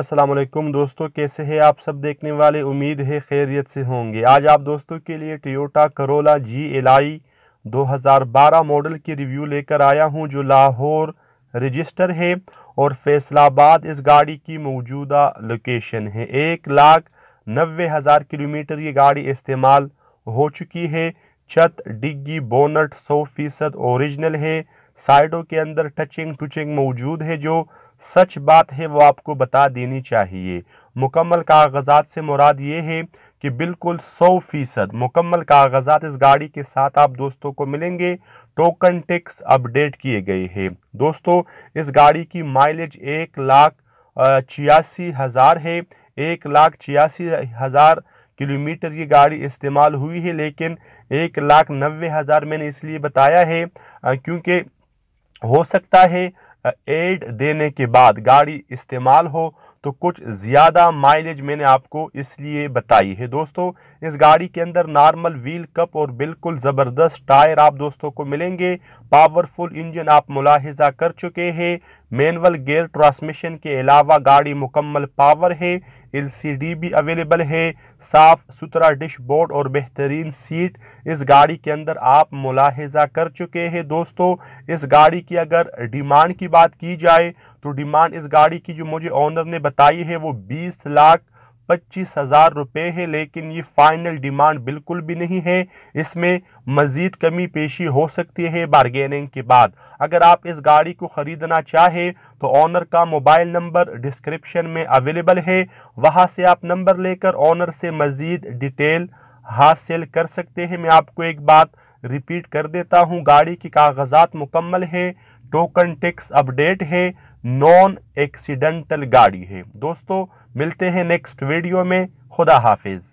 असलम दोस्तों कैसे हैं आप सब देखने वाले उम्मीद है खैरियत से होंगे आज आप दोस्तों के लिए Toyota Corolla G L I बारह मॉडल की रिव्यू लेकर आया हूं जो लाहौर रजिस्टर है और फैसलाबाद इस गाड़ी की मौजूदा लोकेशन है एक लाख नबे हज़ार किलोमीटर ये गाड़ी इस्तेमाल हो चुकी है छत डिग्गी बोनट सौ फीसद औरिजिनल है साइडों के अंदर टचिंग टुचिंग मौजूद है जो सच बात है वो आपको बता देनी चाहिए मुकम्मल कागजात से मुराद ये है कि बिल्कुल सौ फीसद मुकम्मल कागजात इस गाड़ी के साथ आप दोस्तों को मिलेंगे टोकन टिक्स अपडेट किए गए हैं दोस्तों इस गाड़ी की माइलेज एक लाख छियासी हज़ार है एक लाख छियासी हज़ार किलोमीटर ये गाड़ी इस्तेमाल हुई है लेकिन एक लाख नबे हज़ार मैंने इसलिए बताया है क्योंकि हो सकता है एड देने के बाद गाड़ी इस्तेमाल हो तो कुछ ज़्यादा माइलेज मैंने आपको इसलिए बताई है दोस्तों इस गाड़ी के अंदर नॉर्मल व्हील कप और बिल्कुल ज़बरदस्त टायर आप दोस्तों को मिलेंगे पावरफुल इंजन आप मुलाहजा कर चुके हैं मैनुअल गेयर ट्रांसमिशन के अलावा गाड़ी मुकम्मल पावर है एलसीडी भी अवेलेबल है साफ़ सुथरा डिशबोर्ड और बेहतरीन सीट इस गाड़ी के अंदर आप मुलाहजा कर चुके हैं दोस्तों इस गाड़ी की अगर डिमांड की बात की जाए तो डिमांड इस गाड़ी की जो मुझे ओनर ने बताई है वो बीस लाख पच्चीस हज़ार रुपये है लेकिन ये फाइनल डिमांड बिल्कुल भी नहीं है इसमें मज़ीद कमी पेशी हो सकती है बारगेनिंग के बाद अगर आप इस गाड़ी को ख़रीदना चाहें तो ऑनर का मोबाइल नंबर डिस्क्रिप्शन में अवेलेबल है वहाँ से आप नंबर लेकर ऑनर से मज़ीद डिटेल हासिल कर सकते हैं मैं आपको एक बात रिपीट कर देता हूँ गाड़ी की कागजात मुकम्मल है टोकन टैक्स अपडेट है नॉन एक्सीडेंटल गाड़ी है दोस्तों मिलते हैं नेक्स्ट वीडियो में खुदा हाफिज़